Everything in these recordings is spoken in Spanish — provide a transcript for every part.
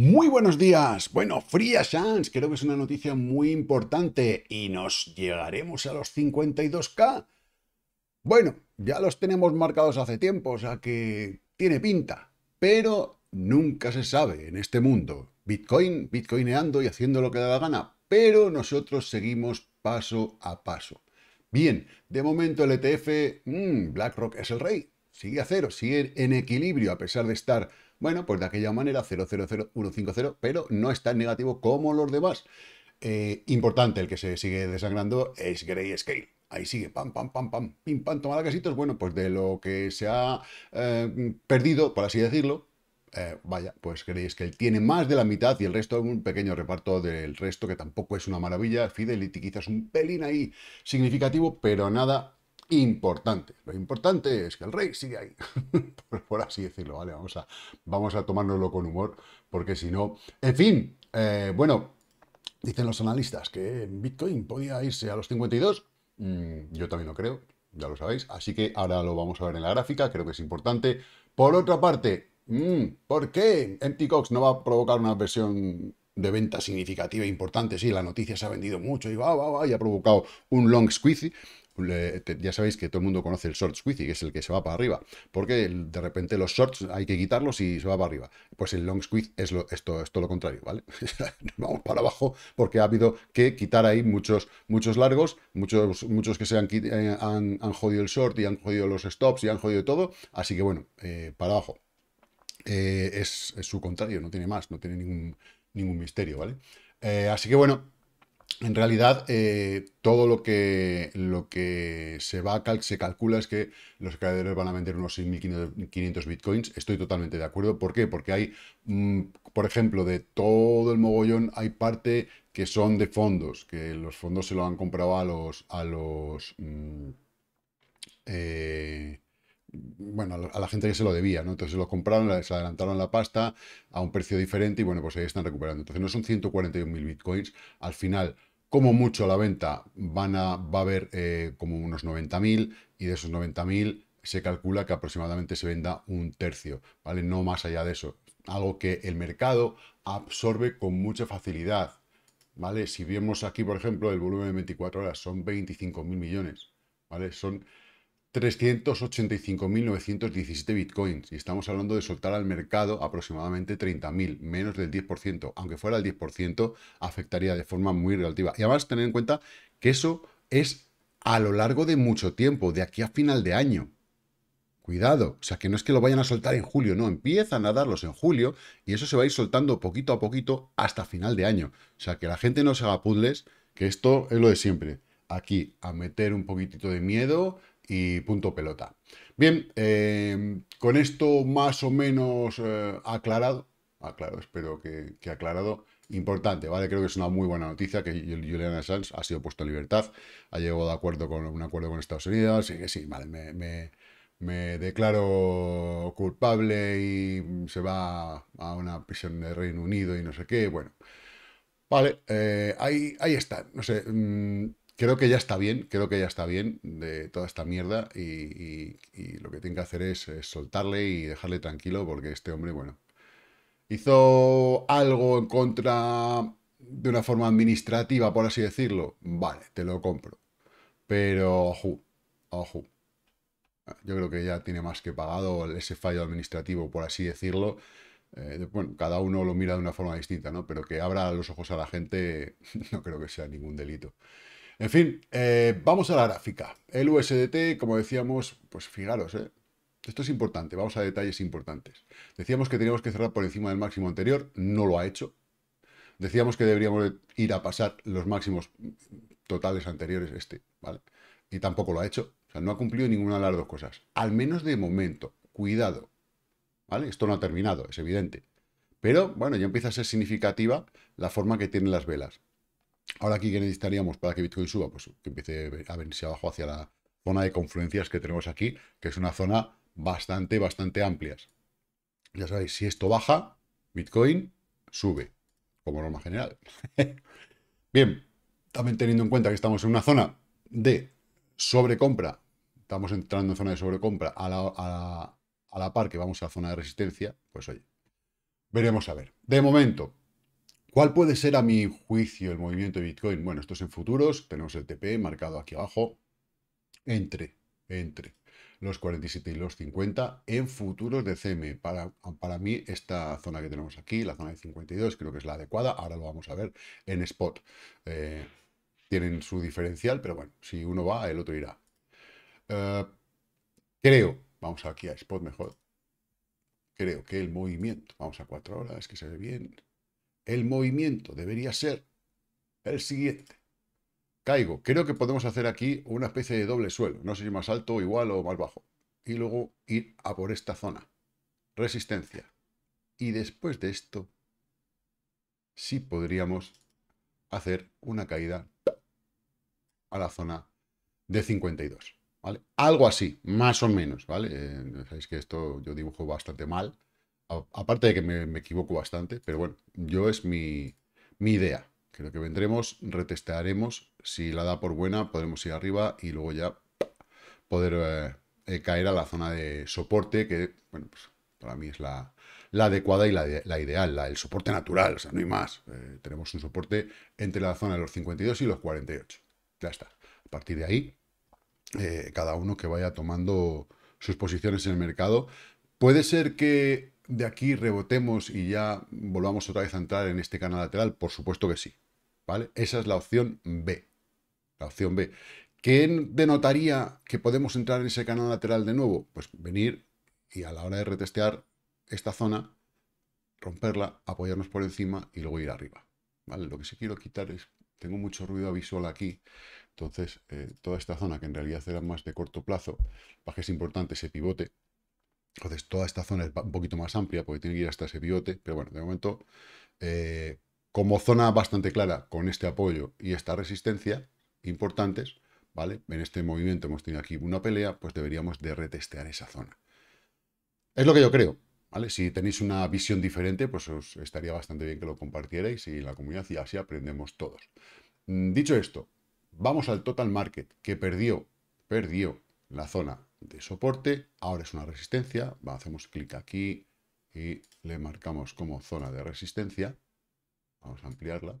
Muy buenos días. Bueno, Fría Chance, creo que es una noticia muy importante. ¿Y nos llegaremos a los 52K? Bueno, ya los tenemos marcados hace tiempo, o sea que tiene pinta. Pero nunca se sabe en este mundo. Bitcoin, bitcoineando y haciendo lo que da la gana. Pero nosotros seguimos paso a paso. Bien, de momento el ETF, mm, BlackRock es el rey. Sigue a cero, sigue en equilibrio a pesar de estar bueno, pues de aquella manera 000150, pero no es tan negativo como los demás. Eh, importante, el que se sigue desangrando es grey Scale. Ahí sigue, pam, pam, pam, pam, pim, pam, toma casitos. Bueno, pues de lo que se ha eh, perdido, por así decirlo, eh, vaya, pues creéis que él tiene más de la mitad y el resto un pequeño reparto del resto que tampoco es una maravilla. Fidelity quizás un pelín ahí significativo, pero nada importante. Lo importante es que el rey sigue ahí, por, así decirlo, ¿vale? Vamos a, vamos a tomárnoslo con humor, porque si no... En fin, eh, bueno, dicen los analistas que Bitcoin podía irse a los 52. Mm, yo también lo creo, ya lo sabéis. Así que ahora lo vamos a ver en la gráfica, creo que es importante. Por otra parte, mm, ¿por qué MTCOX no va a provocar una versión de venta significativa e importante? Sí, la noticia se ha vendido mucho y y ha provocado un long squeeze ya sabéis que todo el mundo conoce el short y que es el que se va para arriba, porque de repente los shorts hay que quitarlos y se va para arriba. Pues el long squeeze es, lo, esto, esto lo contrario, ¿vale? Vamos para abajo porque ha habido que quitar ahí muchos, muchos largos, muchos, muchos que se han, eh, han, jodido el short y han jodido los stops y han jodido todo, así que bueno, eh, para abajo. Eh, es, su contrario, no tiene más, no tiene ningún, ningún misterio, ¿vale? así que bueno, en realidad eh, todo lo que, lo que se, va se calcula es que los creadores van a vender unos 6.500 bitcoins. Estoy totalmente de acuerdo. ¿Por qué? Porque hay, mm, por ejemplo, de todo el mogollón hay parte que son de fondos, que los fondos se lo han comprado a los... A los mm, eh, bueno, a la gente que se lo debía, ¿no? Entonces lo compraron, les adelantaron la pasta a un precio diferente y bueno, pues ahí están recuperando. Entonces no son 141.000 bitcoins, al final como mucho la venta va a haber eh, como unos 90.000 y de esos 90.000 se calcula que aproximadamente se venda un tercio, ¿vale? No más allá de eso. Algo que el mercado absorbe con mucha facilidad, ¿vale? Si vemos aquí, por ejemplo, el volumen de 24 horas son 25.000 millones, ¿vale? Son 385.917 bitcoins y estamos hablando de soltar al mercado aproximadamente 30.000, menos del 10%. Aunque fuera el 10%, afectaría de forma muy relativa. Y además tener en cuenta que eso es a lo largo de mucho tiempo, de aquí a final de año. Cuidado, o sea que no es que lo vayan a soltar en julio, no, empiezan a darlos en julio y eso se va a ir soltando poquito a poquito hasta final de año. O sea que la gente no se haga puzzles, que esto es lo de siempre. Aquí a meter un poquitito de miedo, y punto pelota. Bien, eh, con esto más o menos eh, aclarado, aclarado, espero que, aclarado, importante, ¿vale? Creo que es una muy buena noticia que Julian Assange ha sido puesto en libertad, ha llegado de acuerdo con un acuerdo con Estados Unidos, sí, sí, vale, me, me, declaro culpable y se va a una prisión de Reino Unido y no sé qué, bueno. Vale, eh, ahí, ahí está, no sé... Mm, creo que ya está bien, creo que ya está bien de toda esta mierda y, lo que tiene que hacer es, soltarle y dejarle tranquilo porque este hombre, bueno, hizo algo en contra de una forma administrativa, por así decirlo. Vale, te lo compro. Pero ojo, ojo. Yo creo que ya tiene más que pagado ese fallo administrativo, por así decirlo. Eh, bueno, cada uno lo mira de una forma distinta, ¿no? Pero que abra los ojos a la gente no creo que sea ningún delito. En fin, eh, vamos a la gráfica. El USDT, como decíamos, pues fijaros, eh, esto es importante, vamos a detalles importantes. Decíamos que teníamos que cerrar por encima del máximo anterior, no lo ha hecho. Decíamos que deberíamos ir a pasar los máximos totales anteriores, este, ¿vale? Y tampoco lo ha hecho. O sea, no ha cumplido ninguna de las dos cosas. Al menos de momento. Cuidado. ¿Vale? Esto no ha terminado, es evidente. Pero, bueno, ya empieza a ser significativa la forma que tienen las velas. Ahora aquí que necesitaríamos para que Bitcoin suba, pues que empiece a venirse abajo hacia la zona de confluencias que tenemos aquí, que es una zona bastante, bastante amplia. Ya sabéis, si esto baja, Bitcoin sube, como norma general. Bien, también teniendo en cuenta que estamos en una zona de sobrecompra, estamos entrando en zona de sobrecompra a la, a la par que vamos a la zona de resistencia, pues oye, veremos a ver. De momento, ¿Cuál puede ser a mi juicio el movimiento de Bitcoin? Bueno, esto es en futuros, tenemos el TP marcado aquí abajo, entre, entre los 47 y los 50 en futuros de CM. Para, para mí, esta zona que tenemos aquí, la zona de 52, creo que es la adecuada. Ahora lo vamos a ver en spot. Eh, tienen su diferencial, pero bueno, si uno va, el otro irá. Eh, creo, vamos aquí a spot mejor. Creo que el movimiento, vamos a 4 horas, que se ve bien, el movimiento debería ser el siguiente. Caigo. Creo que podemos hacer aquí una especie de doble suelo. No sé si más alto, igual o más bajo. Y luego ir a por esta zona. Resistencia. Y después de esto, sí podríamos hacer una caída a la zona de 52. ¿vale? Algo así, más o menos. ¿vale? Eh, sabéis que esto yo dibujo bastante mal aparte de que me, equivoco bastante, pero bueno, yo es mi, idea. Creo que vendremos, retestearemos, si la da por buena podremos ir arriba y luego ya poder eh, eh, caer a la zona de soporte, que bueno, pues, para mí es la, adecuada y la, ideal, el soporte natural, o sea, no hay más. Eh, tenemos un soporte entre la zona de los 52 y los 48. Ya está. A partir de ahí, cada uno que vaya tomando sus posiciones en el mercado. Puede ser que de aquí rebotemos y ya volvamos otra vez a entrar en este canal lateral? Por supuesto que sí. ¿Vale? Esa es la opción B. La opción B. ¿Qué denotaría que podemos entrar en ese canal lateral de nuevo? Pues venir y a la hora de retestear esta zona, romperla, apoyarnos por encima y luego ir arriba. ¿Vale? Lo que sí quiero quitar es, tengo mucho ruido visual aquí, entonces eh, toda esta zona que en realidad era más de corto plazo, para que es importante ese pivote, entonces, toda esta zona es un poquito más amplia porque tiene que ir hasta ese biote. pero bueno, de momento, eh, como zona bastante clara con este apoyo y esta resistencia importantes, ¿vale? En este movimiento hemos tenido aquí una pelea, pues deberíamos de retestear esa zona. Es lo que yo creo, ¿vale? Si tenéis una visión diferente, pues os estaría bastante bien que lo compartierais y la comunidad y así aprendemos todos. Mm, dicho esto, vamos al total market, que perdió, perdió la zona de soporte. Ahora es una resistencia. hacemos clic aquí y le marcamos como zona de resistencia. Vamos a ampliarla.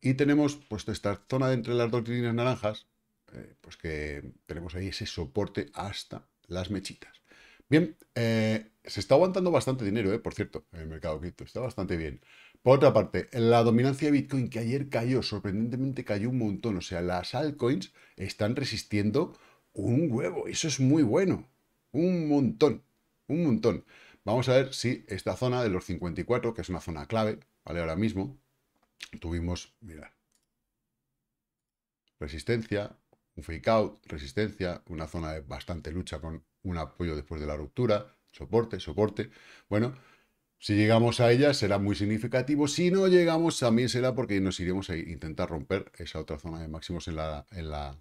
Y tenemos puesto esta zona de entre las dos líneas naranjas, eh, pues que tenemos ahí ese soporte hasta las mechitas. Bien, eh, se está aguantando bastante dinero, eh, por cierto, en el mercado cripto. Está bastante bien. Por otra parte, la dominancia de Bitcoin que ayer cayó, sorprendentemente cayó un montón. O sea, las altcoins están resistiendo un huevo, eso es muy bueno. Un montón, un montón. Vamos a ver si esta zona de los 54, que es una zona clave, ¿vale? Ahora mismo tuvimos, mira, resistencia, un fake out, resistencia, una zona de bastante lucha con un apoyo después de la ruptura, soporte, soporte. Bueno, si llegamos a ella será muy significativo. Si no llegamos también será porque nos iremos a intentar romper esa otra zona de máximos en la, en la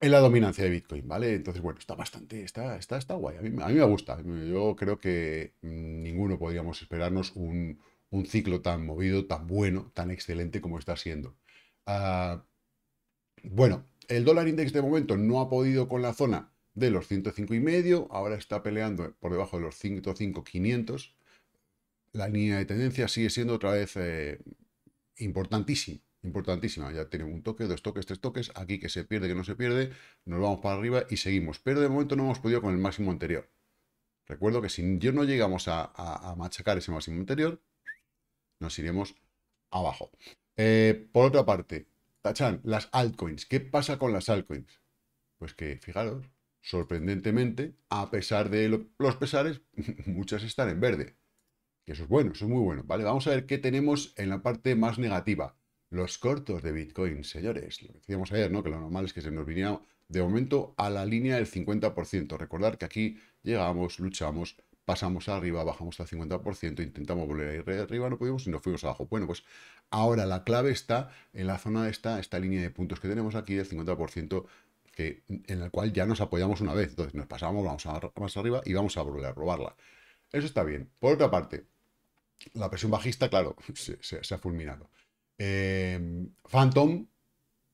en la dominancia de Bitcoin, ¿vale? Entonces, bueno, está bastante, está, está, está guay. A mí, me gusta. Yo creo que mm, ninguno podríamos esperarnos un, ciclo tan movido, tan bueno, tan excelente como está siendo. Ah, bueno, el dólar index de momento no ha podido con la zona de los 105 y medio, ahora está peleando por debajo de los 105,500. La línea de tendencia sigue siendo otra vez eh, importantísima importantísima. Ya tiene un toque, dos toques, tres toques, aquí que se pierde, que no se pierde, nos vamos para arriba y seguimos. Pero de momento no hemos podido con el máximo anterior. Recuerdo que si yo no llegamos a, machacar ese máximo anterior, nos iremos abajo. Eh, por otra parte, Tachan, las altcoins. ¿Qué pasa con las altcoins? Pues que, fijaros, sorprendentemente, a pesar de los pesares, muchas están en verde. y eso es bueno, eso es muy bueno. Vale, vamos a ver qué tenemos en la parte más negativa los cortos de Bitcoin, señores. Lo que decíamos ayer, ¿no? Que lo normal es que se nos viniera de momento a la línea del 50%. Recordar que aquí llegamos, luchamos, pasamos arriba, bajamos al 50%, intentamos volver a ir arriba, no pudimos y nos fuimos abajo. Bueno, pues ahora la clave está en la zona esta, esta línea de puntos que tenemos aquí del 50%, que, en la cual ya nos apoyamos una vez. Entonces nos pasamos, vamos a, más arriba y vamos a volver a robarla. Eso está bien. Por otra parte, la presión bajista, claro, se ha fulminado. Em, Phantom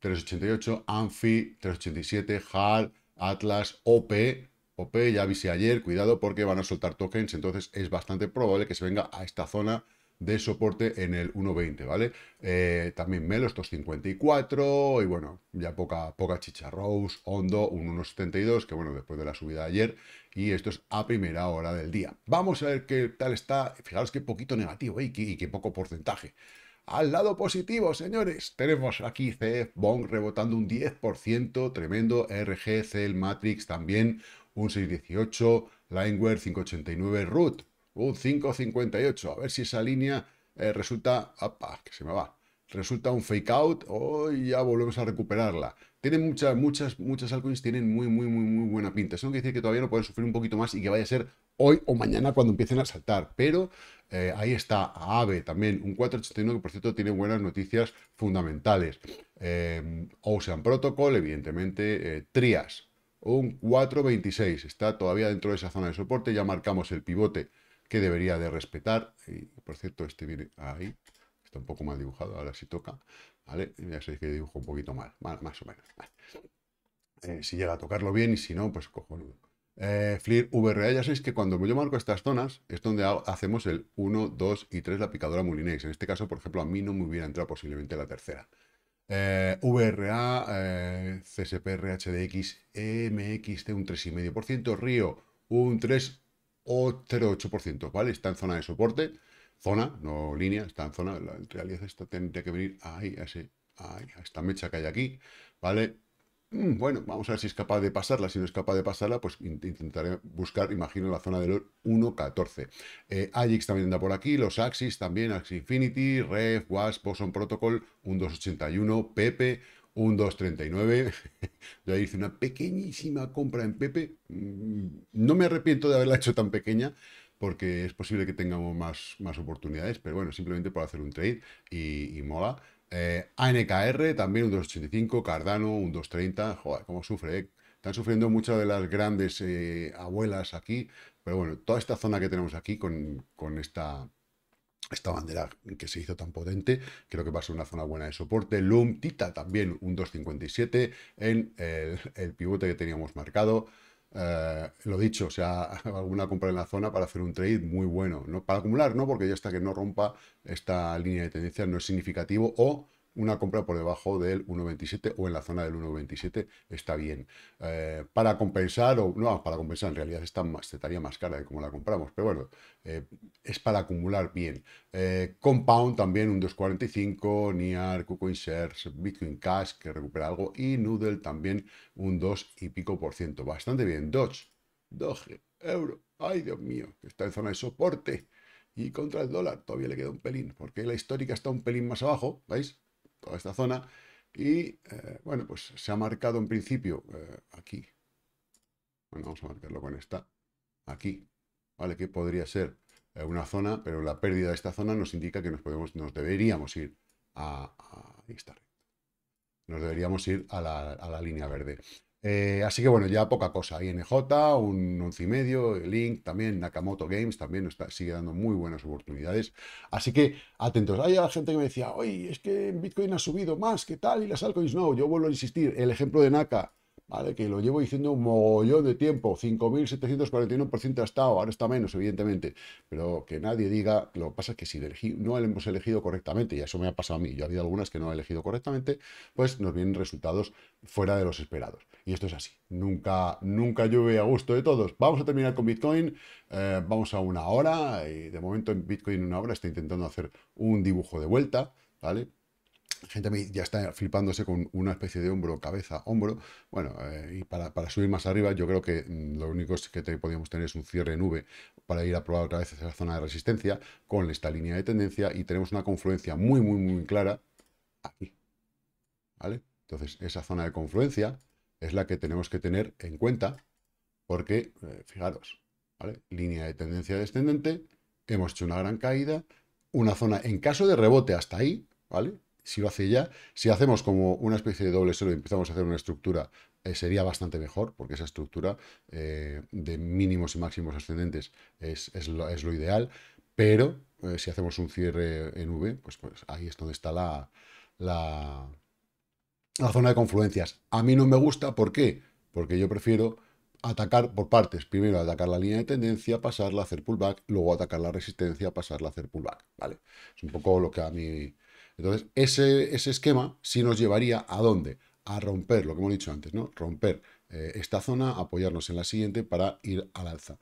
388, Anfi 387, HAL, Atlas, OP. OP, ya avisé ayer, cuidado porque van a soltar tokens, entonces es bastante probable que se venga a esta zona de soporte en el 1.20, ¿vale? Eh, también Melos 2.54 y bueno, ya poca, poca chicha. Rose, Hondo, un 1.72, que bueno, después de la subida de ayer. Y esto es a primera hora del día. Vamos a ver qué tal está. Fijaros qué poquito negativo ¿eh? y, qué, y qué poco porcentaje. Al lado positivo, señores, tenemos aquí CF Bond rebotando un 10%, tremendo. E RG, el Matrix también, un 618, Lineware 589, Root, un 558. A ver si esa línea eh, resulta... ¡Apa! Que se me va. Resulta un fake out Hoy ya volvemos a recuperarla. Tienen muchas, muchas, muchas altcoins, tienen muy, muy, muy, muy buena pinta. Eso no quiere decir que todavía no pueden sufrir un poquito más y que vaya a ser hoy o mañana cuando empiecen a saltar. Pero eh, ahí está AVE también, un 489 que por cierto tiene buenas noticias fundamentales. Em, Ocean Protocol, evidentemente, eh, Trias, un 426, está todavía dentro de esa zona de soporte, ya marcamos el pivote que debería de respetar. Y, por cierto, este viene ahí, está un poco mal dibujado, ahora sí toca. ¿Vale? Ya sé que dibujo un poquito mal, más o menos. Eh, si llega a tocarlo bien y si no, pues cojonudo. Eh, FLIR VRA, ya sabéis que cuando yo marco estas zonas es donde hacemos el 1, 2 y 3 la picadora Mulinex. En este caso, por ejemplo, a mí no me hubiera entrado posiblemente la tercera. Eh, VRA, eh, CSPR, HDX, MXT un 3,5%, Río un 3,08%, ¿vale? Está en zona de soporte, zona, no línea, está en zona, en realidad esto tendría que venir ahí, así, ahí, a esta mecha que hay aquí, ¿vale? Mm, bueno, vamos a ver si es capaz de pasarla. Si no es capaz de pasarla, pues intentaré buscar, imagino, la zona del 1.14. Eh, AJAX también anda por aquí, los Axis también, Axis Infinity, Rev, Wasp, Boson Protocol, un 281, Pepe, un 2.39. Yo hice una pequeñísima compra en Pepe. Mm, no me arrepiento de haberla hecho tan pequeña porque es posible que tengamos más, más oportunidades, pero bueno, simplemente por hacer un trade y, y mola. Eh, ANKR también un 285, Cardano un 230, joder, cómo sufre, eh. Están sufriendo muchas de las grandes eh, abuelas aquí, pero bueno, toda esta zona que tenemos aquí con, esta, esta bandera que se hizo tan potente, creo que va a ser una zona buena de soporte. Loom, Tita también un 257 en el pivote que teníamos marcado. Eh, lo dicho, o sea, alguna compra en la zona para hacer un trade muy bueno. ¿no? Para acumular, no, porque ya hasta que no rompa esta línea de tendencia no es significativo o una compra por debajo del 1,27 o en la zona del 1,27 está bien. Eh, para compensar, o no, para compensar, en realidad está más, estaría más cara de como la compramos, pero bueno, eh, es para acumular bien. Eh, Compound también un 2,45, NIAR, KuCoin Bitcoin Cash que recupera algo y Noodle también un 2 y pico por ciento. Bastante bien. Doge, Doge, euro, ay Dios mío, que está en zona de soporte. Y contra el dólar todavía le queda un pelín, porque la histórica está un pelín más abajo, ¿veis? toda esta zona. Y eh, bueno, pues se ha marcado en principio eh, aquí. vamos a marcarlo con esta. Aquí. ¿Vale? Que podría ser eh, una zona, pero la pérdida de esta zona nos indica que nos, podemos, nos deberíamos ir a, esta Nos deberíamos ir a la, a la línea verde. Eh, así que bueno, ya poca cosa. INJ, un y medio Link también, Nakamoto Games también está, sigue dando muy buenas oportunidades. Así que atentos. Hay la gente que me decía, oye, es que Bitcoin ha subido más, ¿qué tal? Y las altcoins no. Yo vuelvo a insistir, el ejemplo de Naka que lo llevo diciendo un mogollón de tiempo, 5.741% ha estado, ahora está menos, evidentemente, pero que nadie diga, lo que pasa es que si no hemos elegido correctamente, y eso me ha pasado a mí, yo había algunas que no he elegido correctamente, pues nos vienen resultados fuera de los esperados. Y esto es así, nunca, nunca llueve a gusto de todos. Vamos a terminar con Bitcoin, eh, vamos a una hora, y de momento en Bitcoin una hora está intentando hacer un dibujo de vuelta, ¿vale? gente ya está flipándose con una especie de hombro, cabeza, hombro. Bueno, eh, y para, subir más arriba, yo creo que mm, lo único que te, podríamos tener es un cierre nube para ir a probar otra vez esa zona de resistencia con esta línea de tendencia y tenemos una confluencia muy, muy, muy clara aquí. ¿Vale? Entonces, esa zona de confluencia es la que tenemos que tener en cuenta porque, eh, fijaros, ¿vale? línea de tendencia descendente, hemos hecho una gran caída, una zona en caso de rebote hasta ahí, ¿vale? si lo hace ya. Si hacemos como una especie de doble suelo y empezamos a hacer una estructura, eh, sería bastante mejor, porque esa estructura eh, de mínimos y máximos ascendentes es, lo, ideal, pero eh, si hacemos un cierre en V, pues, pues ahí es donde está la, la, la zona de confluencias. A mí no me gusta, ¿por qué? Porque yo prefiero atacar por partes. Primero atacar la línea de tendencia, pasarla a hacer pullback, luego atacar la resistencia, pasarla a hacer pullback. ¿vale? Es un poco lo que a mí entonces, ese, ese esquema sí nos llevaría a dónde? A romper, lo que hemos dicho antes, ¿no? Romper eh, esta zona, apoyarnos en la siguiente para ir al alza.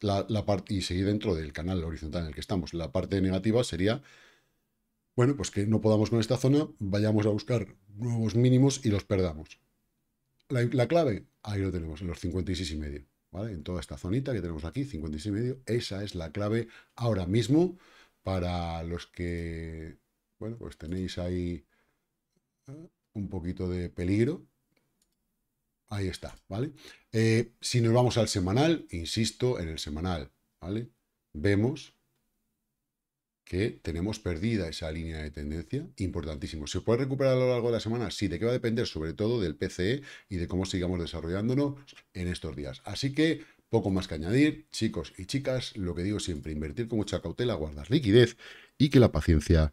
La, y seguir dentro del canal horizontal en el que estamos. La parte negativa sería, bueno, pues que no podamos con esta zona, vayamos a buscar nuevos mínimos y los perdamos. La, clave, ahí lo tenemos, en los 56 y medio. ¿Vale? En toda esta zonita que tenemos aquí, 56 y medio, esa es la clave ahora mismo para los que bueno, pues tenéis ahí eh, un poquito de peligro. Ahí está, ¿vale? Eh, si nos vamos al semanal, insisto, en el semanal, ¿vale? Vemos que tenemos perdida esa línea de tendencia, importantísimo. ¿Se puede recuperar a lo largo de la semana? Sí, de qué va a depender sobre todo del PCE y de cómo sigamos desarrollándonos en estos días. Así que poco más que añadir, chicos y chicas, lo que digo siempre, invertir con mucha cautela, guardar liquidez y que la paciencia